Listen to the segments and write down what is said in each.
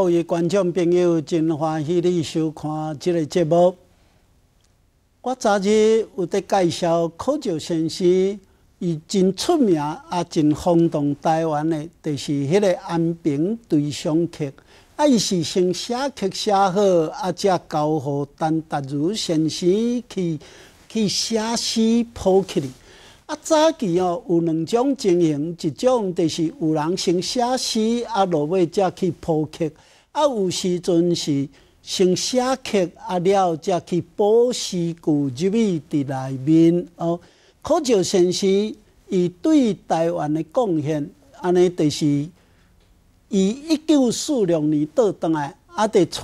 各位观众朋友，真欢喜你收看这个节目。我昨日有在介绍，柯九先生伊真出名，也真轰动台湾的，就是迄个安平对上曲。啊，伊是先写曲写好，啊才交予陈达如先生去去写诗谱起哩。啊，早期哦有两种情形，一种就是有人先写诗，啊，落尾才去谱曲；啊，有时阵是先写曲，啊了才去诗句入去伫内面哦。可照先生伊对台湾的贡献，安尼就是伊一九四六年倒当来，啊，得带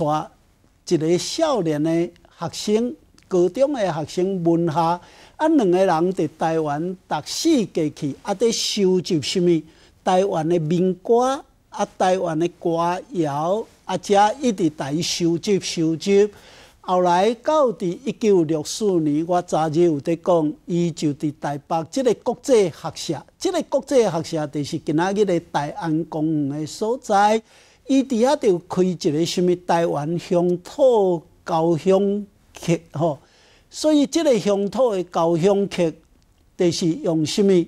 一个少年的学生、高中诶学生文学。啊，两个人伫台湾读书过去，啊，伫收集啥物？台湾的民歌，啊，台湾的歌谣，啊，遮一直在收集收集。后来到伫一九六四年，我昨日有伫讲，伊就伫台北即个国际学校，即个国际学校就是今仔日的台湾公园的所在。伊伫遐就开一个啥物？台湾乡土交响曲，吼。所以，即个乡土的交响曲，就是用什物？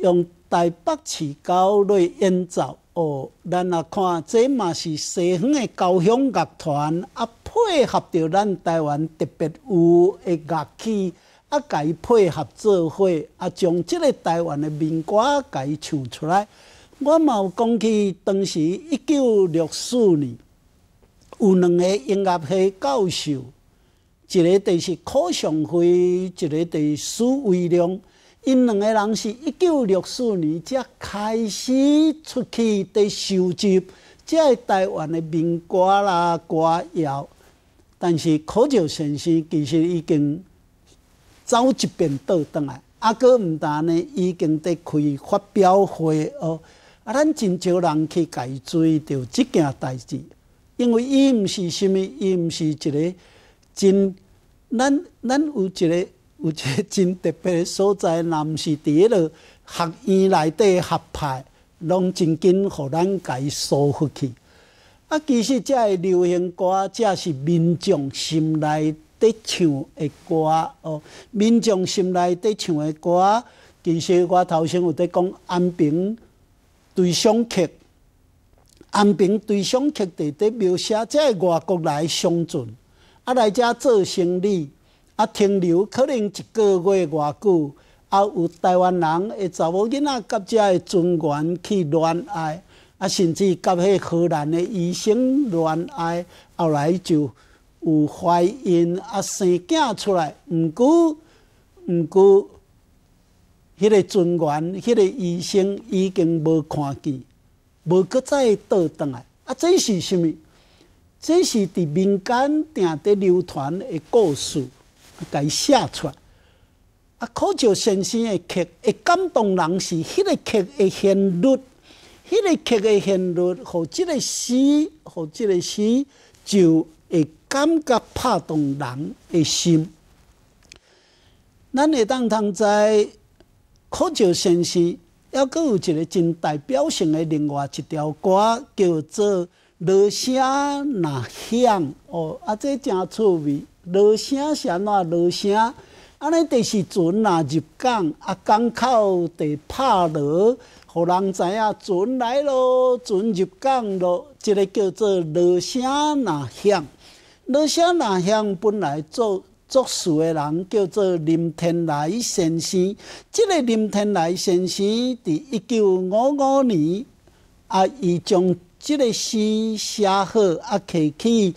用台北市交类演奏哦。咱啊看，这嘛是西方的交响乐团啊，配合着咱台湾特别有诶乐器啊，甲伊配合做伙啊，将即个台湾的民歌甲伊唱出来。我嘛有讲起，当时一九六四年，有两个音乐系教授。一个对是柯尚辉，一个是苏维良，因两个人是一九六四年才开始出去在收集，即台湾的民歌啦、歌谣。但是柯教先生其实已经走一遍倒倒来，阿哥毋但呢已经在开发表会哦，啊，咱真少人去注追到即件代志，因为伊毋是啥物，伊毋是一个真。咱咱有一个有一个真特别所在，若毋是伫迄落学院内底合拍，拢真紧互咱改疏忽去。啊，其实遮个流行歌，遮是民众心内底唱的歌哦。民众心内底唱的歌，其实我头先有在讲安平对上曲，安平对上曲地在描写即外国来相准，啊，来遮做生理，啊停留可能一个月外久，啊有台湾人诶查某囡仔甲遮诶尊员去恋爱，啊甚至甲迄荷兰诶医生恋爱，后来就有怀孕，啊生囝出来，毋过毋过，迄个尊员、迄个医生已经无看见，无阁再倒转来，啊这是什么？这是伫民间定伫流传诶故事，伊写出。来。啊，柯九先生诶刻会感动人是迄个刻诶旋律，迄个刻诶旋律和即个诗和即个诗，就会感觉拍动人诶心。咱会当通知，柯九先生还阁有一个真代表性诶另外一条歌叫做。锣声那响哦，啊，这真趣味！锣声安怎锣声，安尼著是船若入港，啊，港口在拍锣，互人知影船来咯，船入港咯，即个叫做锣声那响。锣声那响本来作作事的人叫做林天来先生，即个林天来先生伫一九五五年啊，伊将。即个诗写好，啊，摕去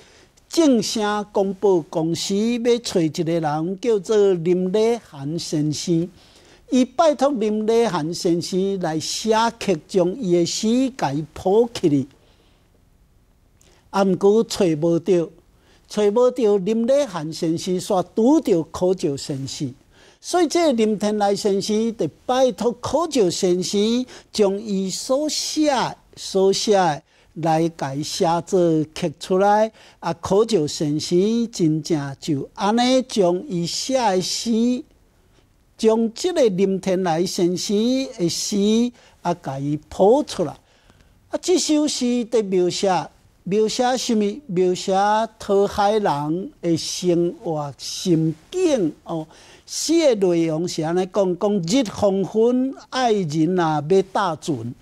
正声公布公司要找一个人叫做林礼涵先生，伊拜托林礼涵先生来写刻，将伊个诗改谱起哩。啊，毋过找无到，找无到林礼涵先生，煞拄到考究先生。所以即个林天来先生就拜托考究先生将伊所写所写。来改写作刻出来啊，考究先生真正就安尼将伊写诶诗，将即个林天来先生诶诗啊，甲伊谱出来啊。即首诗伫描写描写什物？描写讨海人诶生活心境哦。诗诶内容是安尼讲讲：日黄昏，爱人啊要搭船。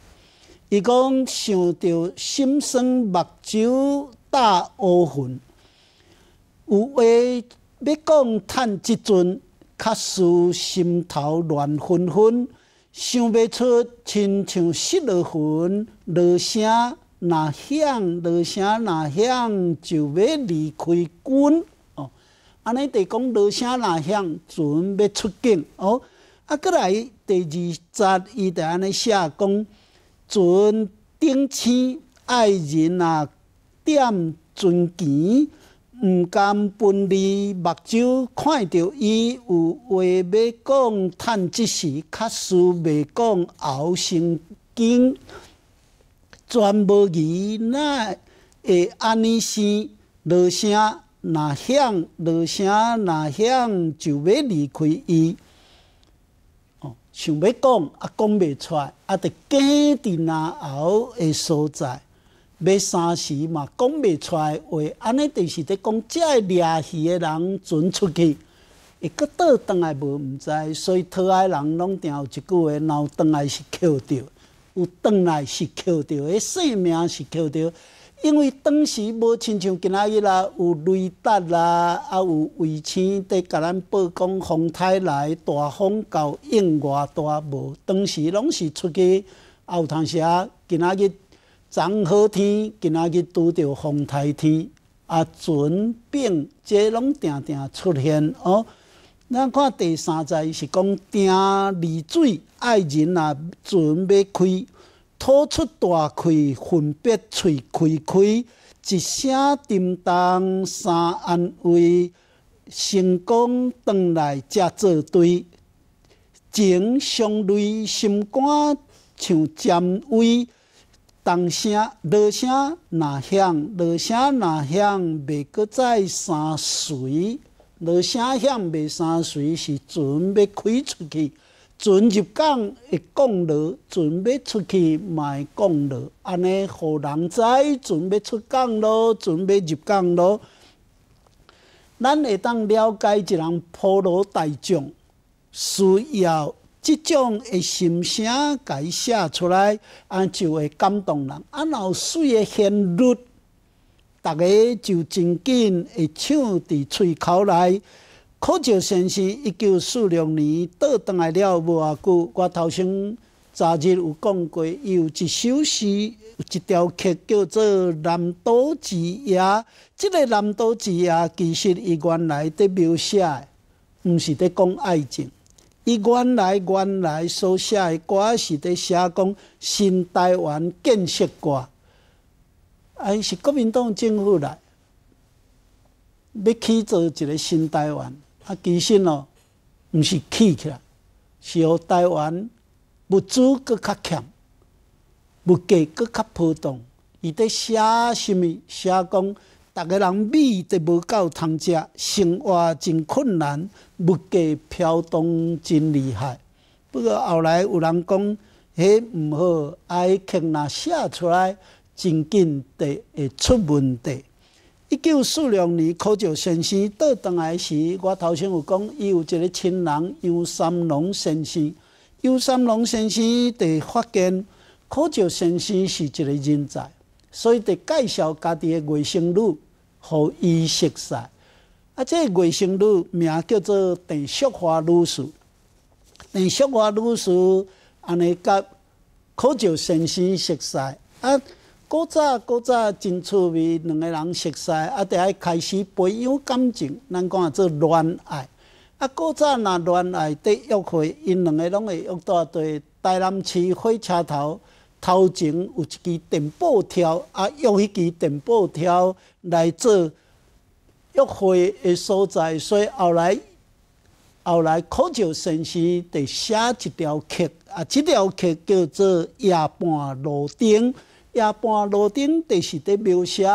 是讲想到心酸，目睭大乌云，有话要讲，趁即阵，确实心头乱纷纷，想袂出，亲像失了魂。罗香若向，罗香若向，就要离开军哦。安尼得讲罗香若向准要出境哦。啊，过来第二集伊在安尼写讲。船顶起，爱人啊，点船墘，毋甘分离。目睭看着伊有话要讲，趁即时，确实未讲熬成经，全无疑。那会安尼生？罗声。若响，罗声，若响，就要离开伊。想要讲，啊讲袂出，来，啊得假伫那后诶所在，要三时嘛讲袂出来话，安尼就是伫讲，遮个掠鱼诶人准出去，伊搁倒转来无毋知，所以偷爱人拢定有一句话，有转来是扣着，有转来是扣着，伊性命是扣着。因为当时无亲像今仔日啦，有雷达啦，啊有卫星在甲咱报讲风台来，大风到应外大无。当时拢是出去，啊有当时啊，今仔日晴好天，今仔日拄到风台天，啊，船并这拢定定出现哦。咱看第三则，是讲定离水，爱人啊，船要开。吐出大气，分别嘴开开，一声叮当三安慰，成功转来才做对。情相类，心肝像针位。当声落声若响，落声若响未搁再三水，落声响未三水是准备开出去。准入港，会讲你；准备出去，卖讲你。安尼，互人知准备出港咯，准备入港咯。咱会当了解一人普罗大众需要，即种诶心声改写出来，安就会感动人。安后水诶旋律，逐个就真紧会唱伫喙口内。柯石先生一九四六年倒倒来了无偌久我头先昨日有讲过，伊有一首诗，有一条曲叫做《南岛之夜》。即个《南岛之夜》其实伊原来伫描写，毋是伫讲爱情。伊原来原来所写的歌是伫写讲新台湾建设歌，伊是国民党政府来要起造一个新台湾。啊，其实哦，毋是气起来，是台湾物资搁较欠，物价搁较波动。伊在写什物？写讲，逐个人米都无够通食，生活真困难，物价飘动真厉害。不过后来有人讲，迄毋好，爱克若写出来，真紧代会出问题。一九四六年，科竹先生倒来时，我头先有讲，伊有一个亲人杨三龙先生。杨三龙先生伫发现科竹先生是一个人才，所以伫介绍家己的外甥女，互伊认识。啊，这外甥女名叫做邓淑华女士。邓淑华女士安尼甲科竹先生认识啊。古早古早真趣味，两个人熟识，啊，得爱开始培养感情。咱讲啊做恋爱，啊，古早那恋爱在约会，因两个拢会约在对台南市火车头头前有一支电报条，啊，用迄支电报条来做约会的所在。所以后来后来口角先生得写一条曲，啊，这条曲叫做夜半路灯。夜半路顶，就是在描写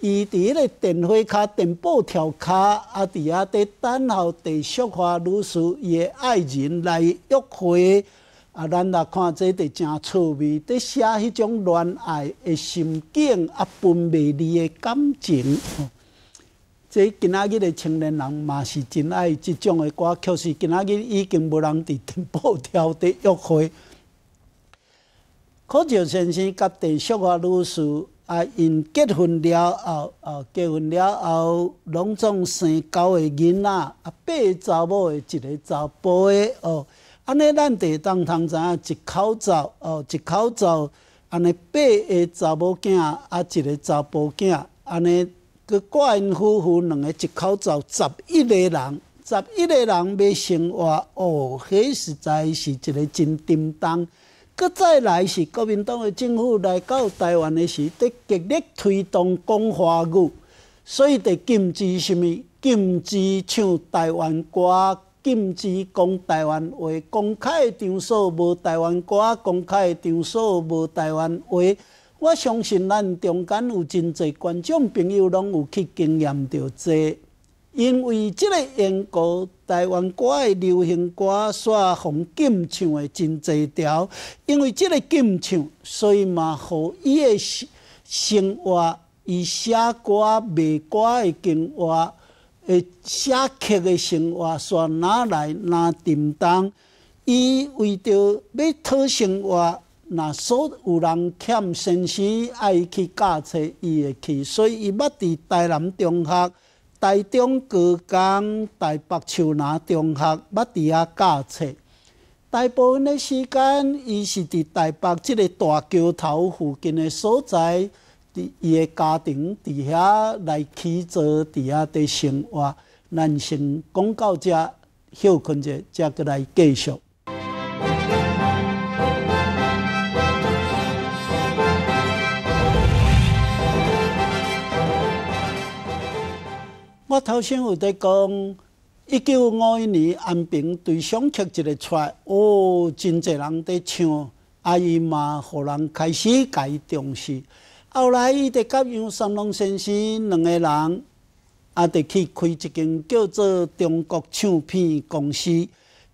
伊迄个电话卡、电报条卡，啊，伫啊在等候伫淑华女士伊个爱人来约会。啊，咱也看这得真趣味，伫写迄种恋爱的心境，啊，分袂离的感情。吼，这今仔日的青年人嘛是真爱即种的歌曲，是今仔日已经无人伫电报跳伫约会。孔昭先生甲郑淑华女士啊，因结婚了后，啊，结婚了后，拢总生九个囡仔，啊，八个查某的，一个查甫的，哦，安尼咱地当通知啊，一口罩，哦，一口罩，安尼八个查某囝，啊，一个查甫囝，安尼，佮寡因夫妇两个一口罩，十一个人，十一个人要生活，哦，迄实在是一个真叮当。搁再来是国民党诶，政府来到台湾诶时，伫极力推动讲华语，所以伫禁止啥物，禁止唱台湾歌，禁止讲台湾话。公开诶场所无台湾歌，公开诶场所无台湾话。我相信咱中间有真侪观众朋友拢有去经验着这，因为即个英国。台湾歌的流行歌，煞互禁唱的真侪条。因为即个禁唱，所以嘛，互伊的生活，伊写歌、卖歌的生活，诶，写曲的生活，煞拿来若沉重？伊为着要讨生活，那所有人欠薪水，爱去教册，伊会去，所以伊要伫台南中学。台中高工、台北树那中学，捌伫遐教书。大部分的时间，伊是伫台北即个大桥头附近的所在，伫伊的家庭伫遐来起坐，伫遐伫生活。男性广告者休困者，再过来继续。我头先有在讲，一九五一年，安平对上克一个出，哦，真侪人在唱，阿伊嘛，互人开始改重视，后来伊在甲杨三郎先生两个人，也得去开一间叫做中国唱片公司。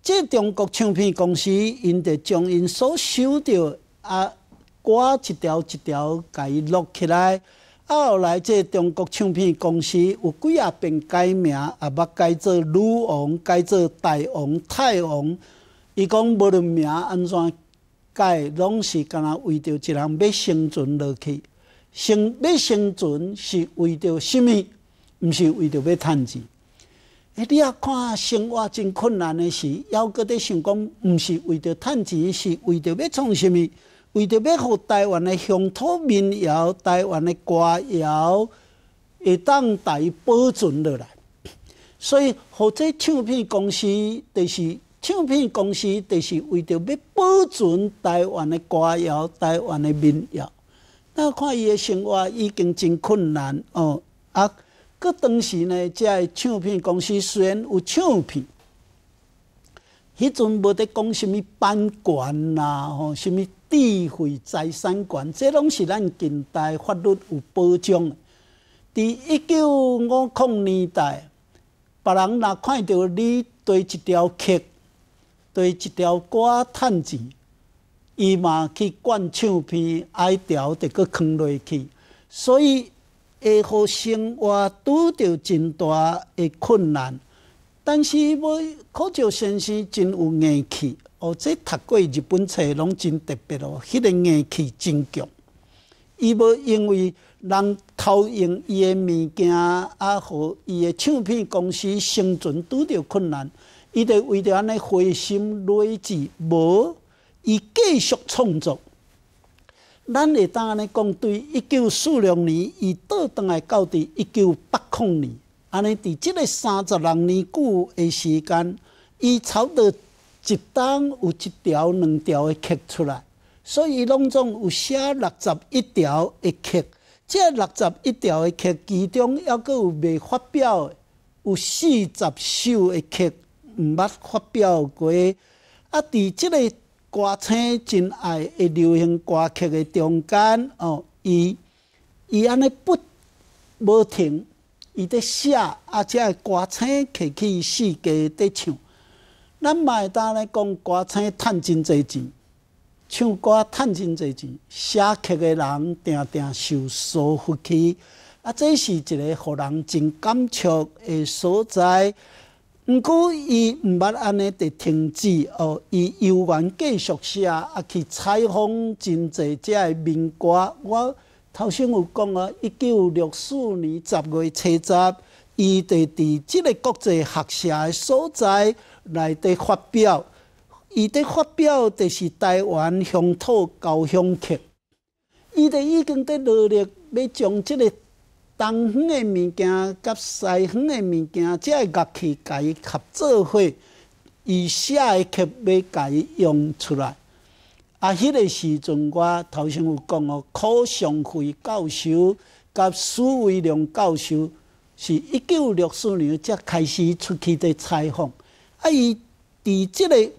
这中国唱片公司，因得将因所收着啊歌一条一条家录起来。后来，即中国唱片公司有几啊遍改名，也捌改做“女王”，改做“大王”、“太王”。伊讲无论名安怎改，拢是干那为着一人要生存落去。生要生存是为着什物？毋是为着要趁钱。哎，你啊看生活真困难的时，犹搁伫想讲，毋是为着趁钱，是为着要创什物。为着要互台湾的乡土民谣、台湾的歌谣，会当代保存落来，所以或者唱片公司就是唱片公司就是为着要保存台湾的歌谣、台湾的民谣。那看伊的生活已经真困难哦，啊，个当时呢，即个唱片公司虽然有唱片，迄阵无得讲什么版权啦，吼，什物智慧、财产权，这拢是咱近代法律有保障。伫一九五零年代，别人若看到你对一条曲、对一条歌趁钱，伊嘛去灌唱片、哀条，就去藏落去，所以会乎生活拄着真大诶困难。但是无，可就先生真有硬气，而且读过日本册拢真特别哦。迄个硬气真强。伊无因为人偷用伊的物件啊，互伊的唱片公司生存拄着困难，伊就为着安尼灰心累志，无伊继续创作。咱会当安尼讲，对一九四六年，伊倒转来到伫一九八零年。安尼伫即个三十六年久诶时间，伊抄多一档有一条两条诶客出来，所以拢总有写六十一条诶客。即六十一条诶客，其中还阁有未发表诶，有四十首诶客毋捌发表过。啊，伫即个歌星真爱诶流行歌曲诶中间哦，伊伊安尼不无停。伊在写，啊，只个歌星举去世界在唱。咱麦当尼讲，歌星趁真侪钱，唱歌趁真侪钱。写曲诶人定定受所福气，啊，这是一个互人真感触诶所在。毋过伊毋捌安尼伫停止哦，伊悠原继续写，啊，去采访真侪遮的民歌，我。头先有讲啊，一九六四年十月七十，伊在伫即个国际学社诶所在内底发表，伊伫发表的是台湾乡土交响曲，伊伫已经伫努力要将即个东远诶物件甲西远诶物件即个乐器甲伊合作伙，伊写诶曲要甲伊用出来。啊！迄个时阵，我头先有讲哦，柯湘辉教授甲苏维良教授是一九六四年才开始出去的采访。啊，伊伫即个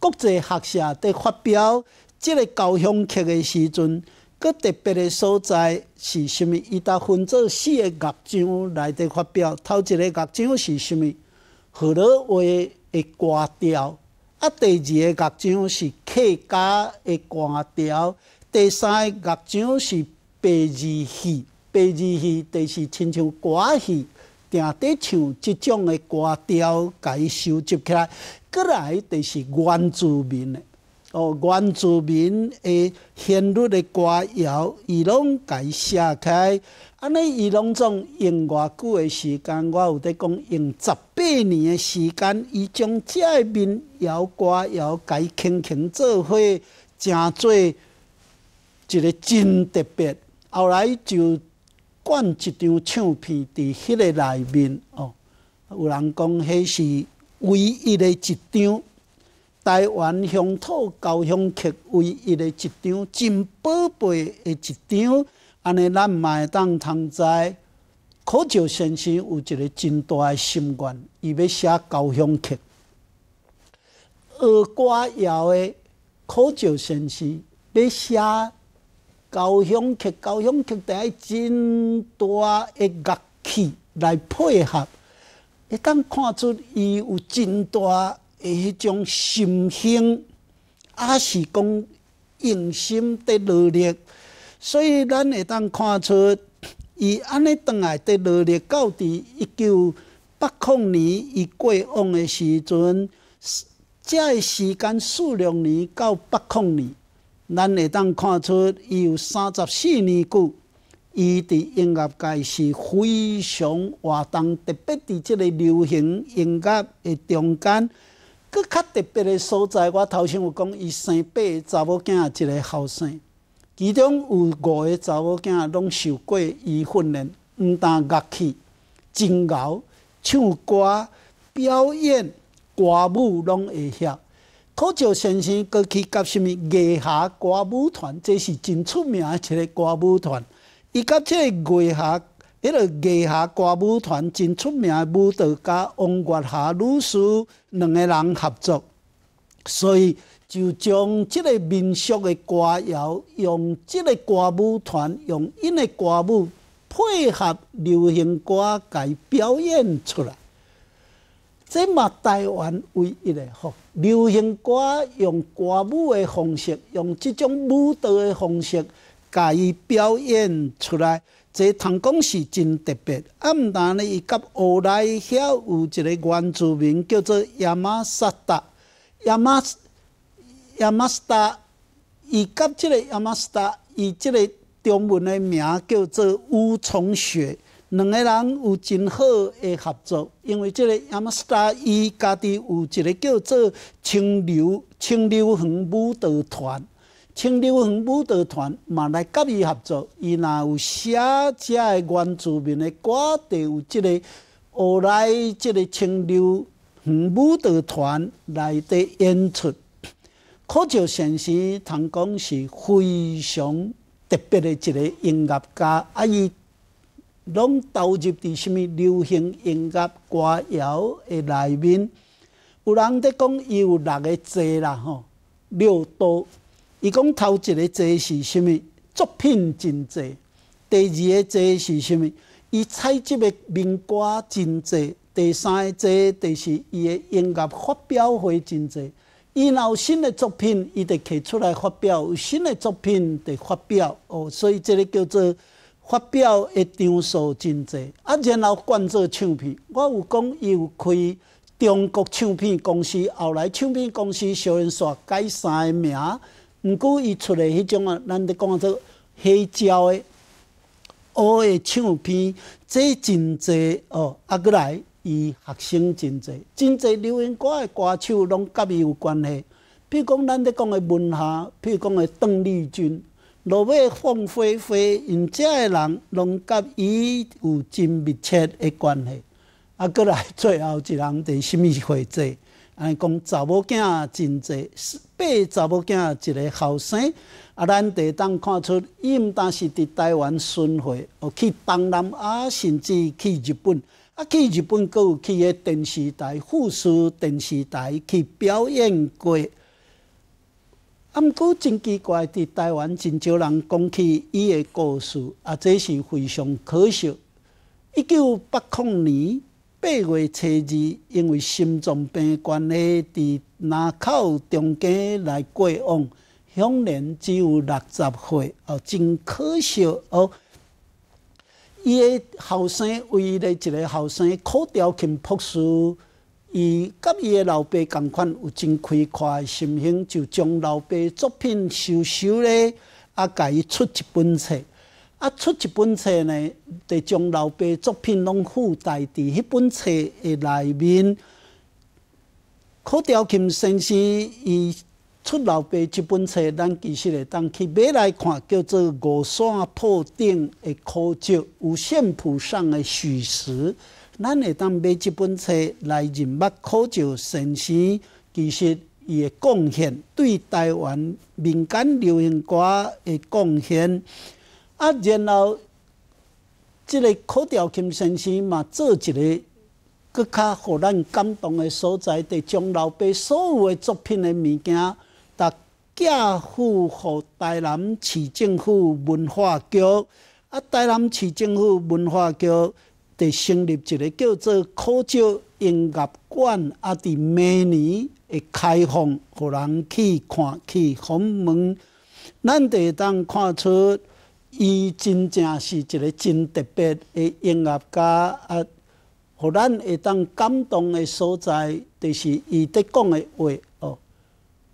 国际学社伫发表即个交响曲的时阵，佫特别的所在是甚物？伊搭分做四个乐章来伫发表。头一个乐章是甚物？何乐为的歌调。啊，第二个乐章是客家的歌调，第三个乐章是白字戏，白字戏著是亲像歌戏，定底唱即种的歌调，甲伊收集起来，过来就是原住民的。哦，原住民诶，旋律诶，歌谣伊拢改写开，安尼，伊拢总用偌久诶时间，我有伫讲用十八年诶时间，伊将遮民谣歌谣改轻轻做伙，真做一个真特别。后来就灌一张唱片伫迄个内面，哦，有人讲迄是唯一的一张。台湾乡土交响曲唯一的一张真宝贝的一张，安尼咱嘛会当通知。口照先生有一个真大的心愿，伊要写交响曲。学歌谣的口照先生要写交响曲，交响曲得爱真大的乐器来配合，会当看出伊有真大。伊迄种心性，也是讲用心伫努力，所以咱会当看出，伊安尼倒来伫努力，到伫一九八零年伊过往诶时阵，遮诶时间四六年到八零年，咱会当看出伊有三十四年久，伊伫音乐界是非常活动，特别伫即个流行音乐诶中间。佫较特别的所在，我头先有讲，伊生八个查某囝一个后生，其中有五个查某囝拢受过伊训练，毋但乐器，真敖唱歌、表演、歌舞拢会晓。可笑先生佫去甲甚物月下歌舞团，这是真出名一个歌舞团，伊佮这月下。迄个艺下歌舞团真出名的舞蹈家王国霞女士两个人合作，所以就将即个民俗的歌谣用即个歌舞团用因的歌舞配合流行歌界表演出来，这嘛台湾唯一的吼，流行歌用歌舞的方式，用即种舞蹈的方式加伊表演出来。这唐讲是真特别，啊！毋但呢，伊甲乌来遐有一个原住民叫做亚马萨达，亚马亚马斯达，伊甲即个亚马斯达，伊即个中文的名叫做吴从雪，两个人有真好诶合作，因为即个亚马斯达伊家己有一个叫做青流青流红舞蹈团。清流园舞蹈团嘛来甲伊合作，伊那有写遮个原住民的歌，著有即个后来即个清流园舞蹈团来伫演出。柯昭先生，通讲是非常特别的一个音乐家，啊，伊拢投入伫什物流行音乐歌谣的内面。有人在讲，伊有六个字啦，吼，六多。伊讲头一个做是啥物？作品真多。第二个做是啥物？伊采集的民歌真多。第三个做就是伊的音乐发表会真多。伊若有新的作品，伊就提出来发表。有新的作品就发表。哦，所以即个叫做发表嘅场所真多。啊，然后灌做唱片，我有讲伊有开中国唱片公司，后来唱片公司萧云山改三个名。毋过伊出来迄种啊，咱咧讲做黑胶的，乌诶唱片，这真侪哦。啊，过来伊学生真侪，真侪流行歌诶歌手拢甲伊有关系。譬如讲，咱咧讲诶文学，譬如讲诶邓丽君，落尾凤飞飞，因遮诶人拢甲伊有真密切诶关系。啊，过来最后一人是虾米会做？安尼讲查某囝真侪。八十某囝一个后生，啊，咱地当看出，伊毋但是伫台湾巡回，哦，去东南啊，甚至去日本，啊，去日本阁有去个电视台、富士电视台去表演过。啊，毋过真奇怪，伫台湾真少人讲起伊个故事，啊，这是非常可惜。一九八零年。八月初二，因为心脏病关系，伫南口中家来过往，享年只有六十岁，哦，真可惜哦。伊个后生为了一个后生，考调勤朴素，伊甲伊个老爸同款有真开阔的心胸，就将老爸作品收收咧，啊，家伊出一本册。啊，出一本册呢，著将老爸作品拢附带伫迄本册的内面。考调琴先生，伊出老爸这本册，咱其实会当去买来看，叫做五山破顶的考究，五线谱上的叙实。咱会当买这本册来认捌考究先生，其实伊的贡献对台湾民间流行歌的贡献。啊，然后即个柯调琴先生嘛，做一个搁较互咱感动的所在，伫将老爸所有的作品的物件，特寄付予台南市政府文化局。啊，台南市政府文化局伫成立一个叫做“柯照音乐馆”，啊，伫明年会开放互人去看去访问，咱得当看出。伊真正是一个真特别诶音乐家，啊，互咱会当感动诶所在，就是伊伫讲诶话哦。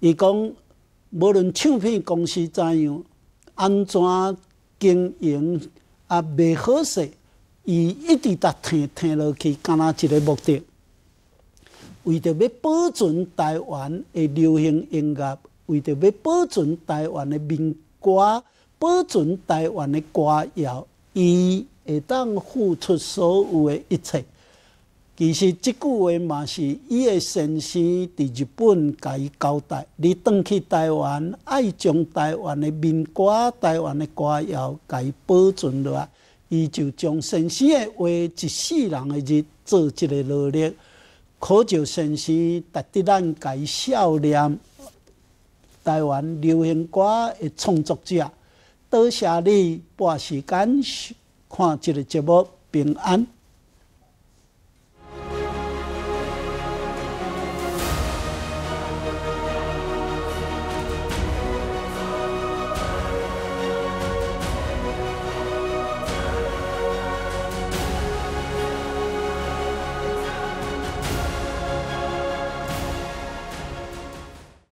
伊讲无论唱片公司怎样，安怎经营也袂好势，伊一直伫听听落去，干那一个目的，为着要保存台湾诶流行音乐，为着要保存台湾诶民歌。保存台湾的歌谣，伊会当付出所有的一切。其实，即句话嘛是伊的先生伫日本甲伊交代，你转去台湾爱将台湾的民歌、台湾的歌谣甲伊保存落，伊就将先生的话一世人一日做一个努力。可就先生值得咱伊笑念台湾流行歌的创作者。多谢你半时间看今个节目，平安。